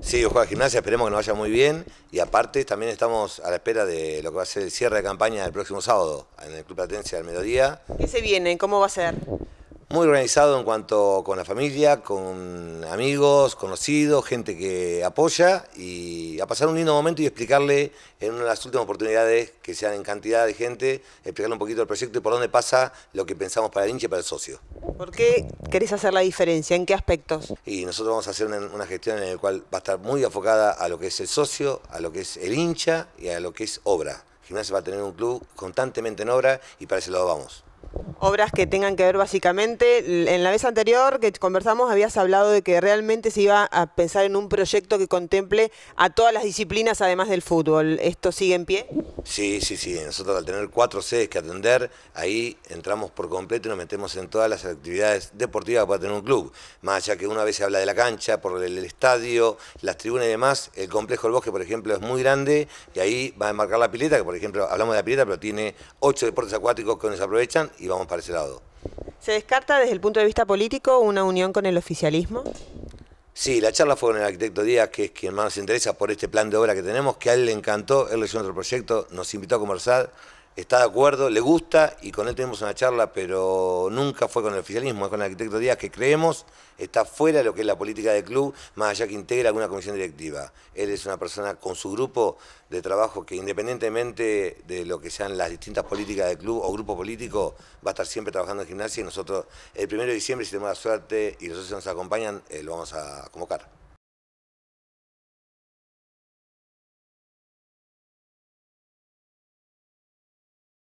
Sí, a gimnasia, esperemos que nos vaya muy bien y aparte también estamos a la espera de lo que va a ser el cierre de campaña el próximo sábado en el Club Platense del mediodía. ¿Qué se viene? ¿Cómo va a ser? muy organizado en cuanto con la familia, con amigos, conocidos, gente que apoya y a pasar un lindo momento y explicarle en una de las últimas oportunidades que sean en cantidad de gente, explicarle un poquito el proyecto y por dónde pasa lo que pensamos para el hincha y para el socio. ¿Por qué querés hacer la diferencia? ¿En qué aspectos? Y nosotros vamos a hacer una, gestión en la cual va a estar muy enfocada a lo que es el socio, a lo que es el hincha y a lo que es obra. Gimnasia va a tener un club constantemente en obra y para ese lado vamos obras que tengan que ver básicamente. En la vez anterior que conversamos habías hablado de que realmente se iba a pensar en un proyecto que contemple a todas las disciplinas además del fútbol. ¿Esto sigue en pie? Sí, sí, sí. Nosotros al tener cuatro sedes que atender, ahí entramos por completo y nos metemos en todas las actividades deportivas para tener un club. Más allá que una vez se habla de la cancha, por el estadio, las tribunas y demás, el complejo del bosque, por ejemplo, es muy grande y ahí va a marcar la pileta, que por ejemplo hablamos de la pileta, pero tiene ocho deportes acuáticos que nos aprovechan y vamos para ese lado. ¿Se descarta desde el punto de vista político una unión con el oficialismo? Sí, la charla fue con el arquitecto Díaz, que es quien más nos interesa por este plan de obra que tenemos, que a él le encantó, él leyó nuestro proyecto, nos invitó a conversar está de acuerdo, le gusta y con él tenemos una charla, pero nunca fue con el oficialismo, es con el arquitecto Díaz que creemos está fuera de lo que es la política del club, más allá que integra alguna comisión directiva. Él es una persona con su grupo de trabajo que independientemente de lo que sean las distintas políticas del club o grupo político, va a estar siempre trabajando en gimnasia y nosotros el 1 de diciembre, si tenemos la suerte y los socios nos acompañan, eh, lo vamos a convocar.